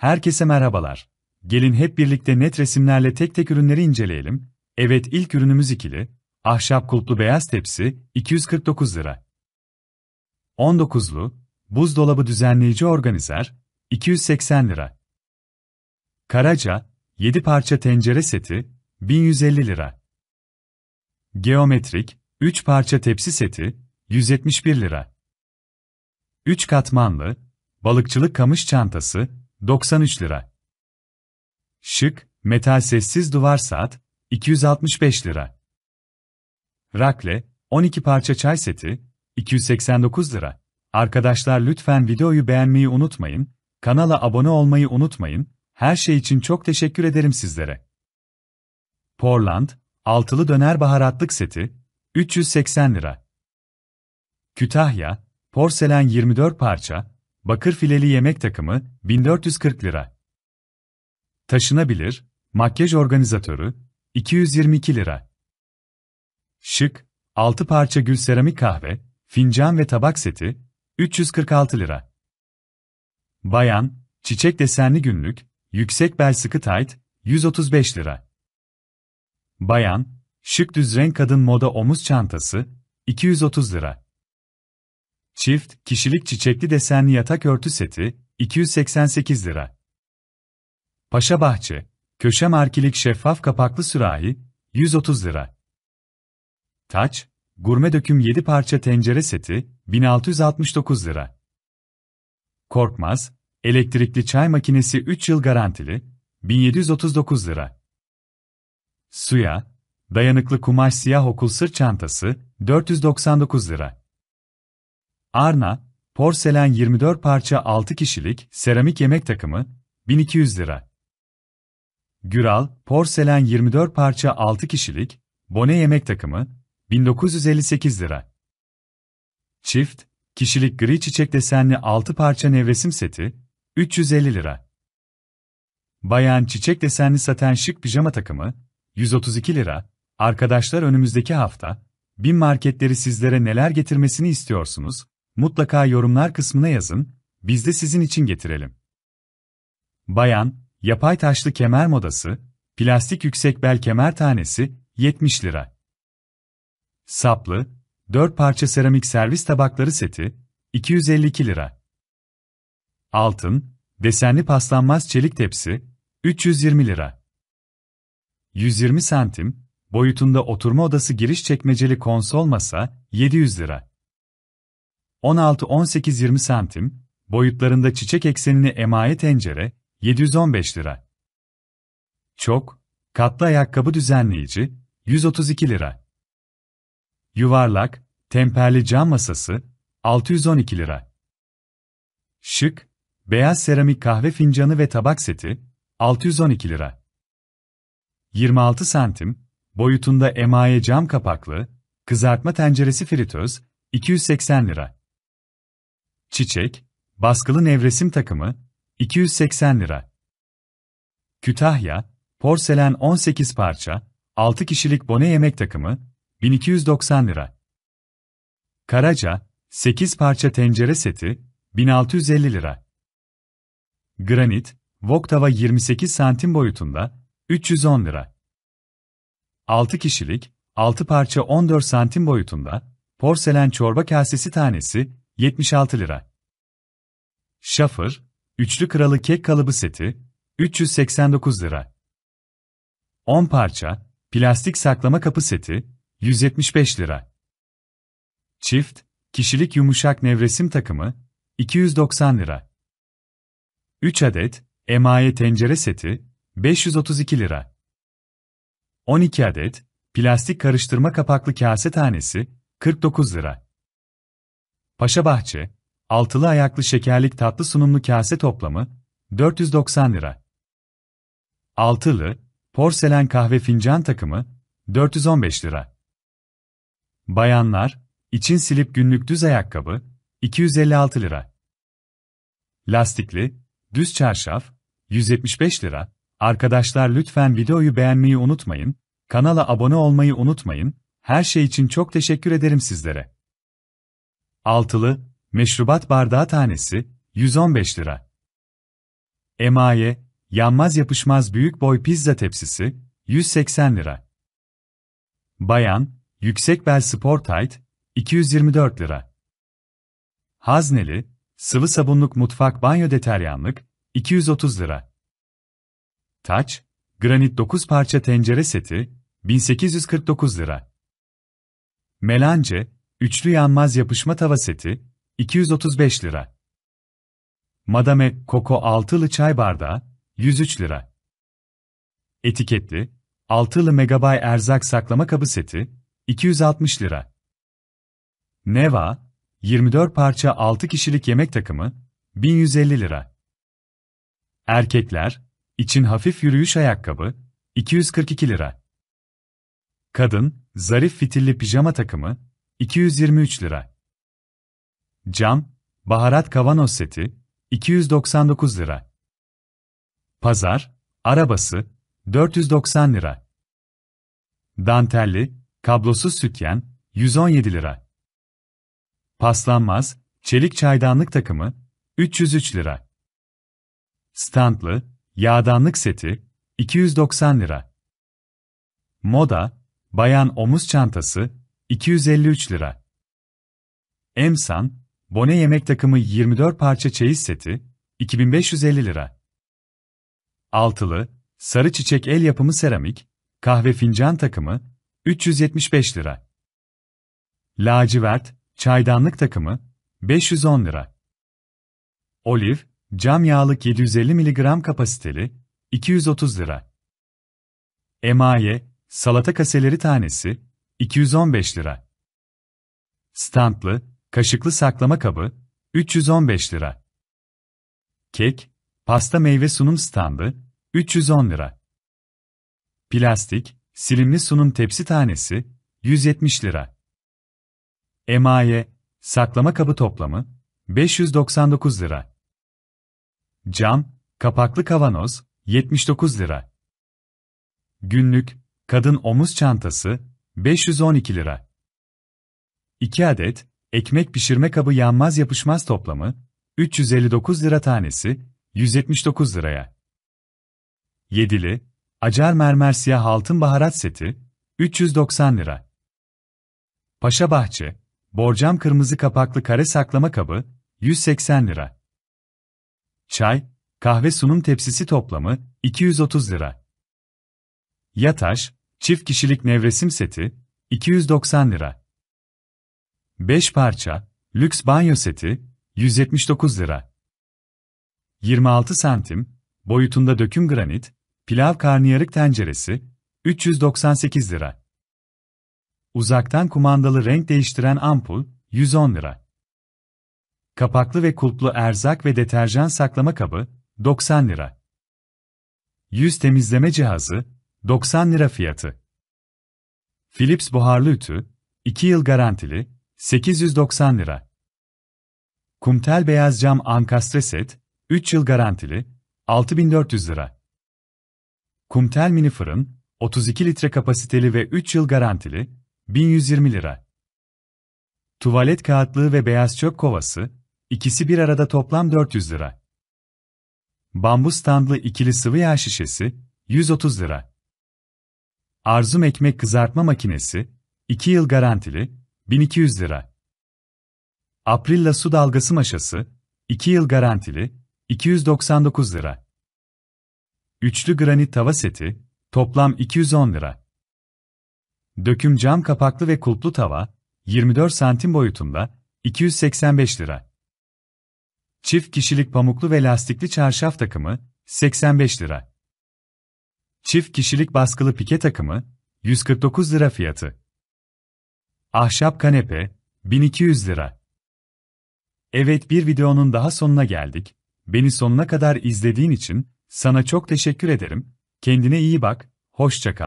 Herkese merhabalar. Gelin hep birlikte net resimlerle tek tek ürünleri inceleyelim. Evet ilk ürünümüz ikili. Ahşap kulplu beyaz tepsi 249 lira. 19'lu buzdolabı düzenleyici organizer 280 lira. Karaca 7 parça tencere seti 1150 lira. Geometrik 3 parça tepsi seti 171 lira. 3 katmanlı balıkçılık kamış çantası 93 lira. Şık, metal sessiz duvar saat, 265 lira. Rakle, 12 parça çay seti, 289 lira. Arkadaşlar lütfen videoyu beğenmeyi unutmayın, kanala abone olmayı unutmayın, her şey için çok teşekkür ederim sizlere. Portland, altılı döner baharatlık seti, 380 lira. Kütahya, porselen 24 parça, Bakır fileli yemek takımı 1440 lira. Taşınabilir, makyaj organizatörü 222 lira. Şık, 6 parça gül seramik kahve, fincan ve tabak seti 346 lira. Bayan, çiçek desenli günlük, yüksek bel sıkı tayt 135 lira. Bayan, şık düz renk kadın moda omuz çantası 230 lira. Çift, kişilik çiçekli desenli yatak örtü seti, 288 lira. Paşa Bahçe, köşe markilik şeffaf kapaklı sürahi, 130 lira. Taç, gurme döküm 7 parça tencere seti, 1669 lira. Korkmaz, elektrikli çay makinesi 3 yıl garantili, 1739 lira. Suya, dayanıklı kumaş siyah okul sırt çantası, 499 lira. Arna, porselen 24 parça 6 kişilik seramik yemek takımı 1200 lira. Güral, porselen 24 parça 6 kişilik bone yemek takımı 1958 lira. Çift, kişilik gri çiçek desenli 6 parça nevresim seti 350 lira. Bayan çiçek desenli saten şık pijama takımı 132 lira. Arkadaşlar önümüzdeki hafta bin marketleri sizlere neler getirmesini istiyorsunuz? Mutlaka yorumlar kısmına yazın, biz de sizin için getirelim. Bayan, yapay taşlı kemer modası, plastik yüksek bel kemer tanesi 70 lira. Saplı, 4 parça seramik servis tabakları seti 252 lira. Altın, desenli paslanmaz çelik tepsi 320 lira. 120 santim, boyutunda oturma odası giriş çekmeceli konsol masa 700 lira. 16-18-20 santim, boyutlarında çiçek eksenini emaye tencere, 715 lira. Çok, katlı ayakkabı düzenleyici, 132 lira. Yuvarlak, temperli cam masası, 612 lira. Şık, beyaz seramik kahve fincanı ve tabak seti, 612 lira. 26 santim, boyutunda emaye cam kapaklı, kızartma tenceresi fritöz, 280 lira. Çiçek, baskılı nevresim takımı, 280 lira. Kütahya, porselen 18 parça, 6 kişilik bone yemek takımı, 1290 lira. Karaca, 8 parça tencere seti, 1650 lira. Granit, wok tava 28 santim boyutunda, 310 lira. 6 kişilik, 6 parça 14 santim boyutunda, porselen çorba kasesi tanesi, 76 lira. Şafır, üçlü kralı kek kalıbı seti, 389 lira. 10 parça, plastik saklama kapı seti, 175 lira. Çift, kişilik yumuşak nevresim takımı, 290 lira. 3 adet, emaye tencere seti, 532 lira. 12 adet, plastik karıştırma kapaklı kase tanesi, 49 lira. Paşa Bahçe, altılı ayaklı şekerlik tatlı sunumlu kase toplamı 490 lira. Altılı porselen kahve fincan takımı 415 lira. Bayanlar için silip günlük düz ayakkabı 256 lira. Lastikli düz çarşaf 175 lira. Arkadaşlar lütfen videoyu beğenmeyi unutmayın. Kanala abone olmayı unutmayın. Her şey için çok teşekkür ederim sizlere. Altılı, meşrubat bardağı tanesi, 115 lira. Emaye, yanmaz yapışmaz büyük boy pizza tepsisi, 180 lira. Bayan, yüksek bel spor tight, 224 lira. Hazneli, sıvı sabunluk mutfak banyo deteryanlık, 230 lira. Taç, granit 9 parça tencere seti, 1849 lira. Melance. Üçlü yanmaz yapışma tava seti, 235 lira. Madame Coco altılı çay bardağı, 103 lira. Etiketli, altılı megabay erzak saklama kabı seti, 260 lira. Neva, 24 parça 6 kişilik yemek takımı, 1150 lira. Erkekler, için hafif yürüyüş ayakkabı, 242 lira. Kadın, zarif fitilli pijama takımı, 223 lira. Cam, baharat kavanoz seti, 299 lira. Pazar, arabası, 490 lira. Dantelli, kablosuz sütyen, 117 lira. Paslanmaz, çelik çaydanlık takımı, 303 lira. Standlı, yağdanlık seti, 290 lira. Moda, bayan omuz çantası, 253 lira. Emsan, Bone yemek takımı 24 parça çeyiz seti, 2550 lira. Altılı, sarı çiçek el yapımı seramik, kahve fincan takımı, 375 lira. Lacivert, çaydanlık takımı, 510 lira. Oliv, cam yağlık 750 mg kapasiteli, 230 lira. Emaye, salata kaseleri tanesi, 215 lira. Stantlı, kaşıklı saklama kabı, 315 lira. Kek, pasta meyve sunum standı, 310 lira. Plastik, silimli sunum tepsi tanesi, 170 lira. Emaye, saklama kabı toplamı, 599 lira. Cam, kapaklı kavanoz, 79 lira. Günlük, kadın omuz çantası, 512 lira. 2 adet ekmek pişirme kabı yanmaz yapışmaz toplamı 359 lira tanesi 179 liraya. Yedili acar mermer siyah altın baharat seti 390 lira. Paşa Bahçe borcam kırmızı kapaklı kare saklama kabı 180 lira. Çay, kahve sunum tepsisi toplamı 230 lira. Yataş, Çift kişilik nevresim seti 290 lira. 5 parça lüks banyo seti 179 lira. 26 santim boyutunda döküm granit pilav karnıyarık tenceresi 398 lira. Uzaktan kumandalı renk değiştiren ampul 110 lira. Kapaklı ve kulplu erzak ve deterjan saklama kabı 90 lira. Yüz temizleme cihazı 90 lira fiyatı. Philips buharlı ütü, 2 yıl garantili, 890 lira. Kumtel beyaz cam ankastre set, 3 yıl garantili, 6400 lira. Kumtel mini fırın, 32 litre kapasiteli ve 3 yıl garantili, 1120 lira. Tuvalet kağıtlığı ve beyaz çöp kovası, ikisi bir arada toplam 400 lira. Bambu standlı ikili sıvı yağ şişesi, 130 lira. Arzum ekmek kızartma makinesi, 2 yıl garantili, 1200 lira. Aprilla su dalgası maşası, 2 yıl garantili, 299 lira. Üçlü granit tava seti, toplam 210 lira. Döküm cam kapaklı ve kulplu tava, 24 santim boyutunda, 285 lira. Çift kişilik pamuklu ve lastikli çarşaf takımı, 85 lira. Çift kişilik baskılı pike takımı, 149 lira fiyatı. Ahşap kanepe, 1200 lira. Evet bir videonun daha sonuna geldik. Beni sonuna kadar izlediğin için sana çok teşekkür ederim. Kendine iyi bak, hoşça kal.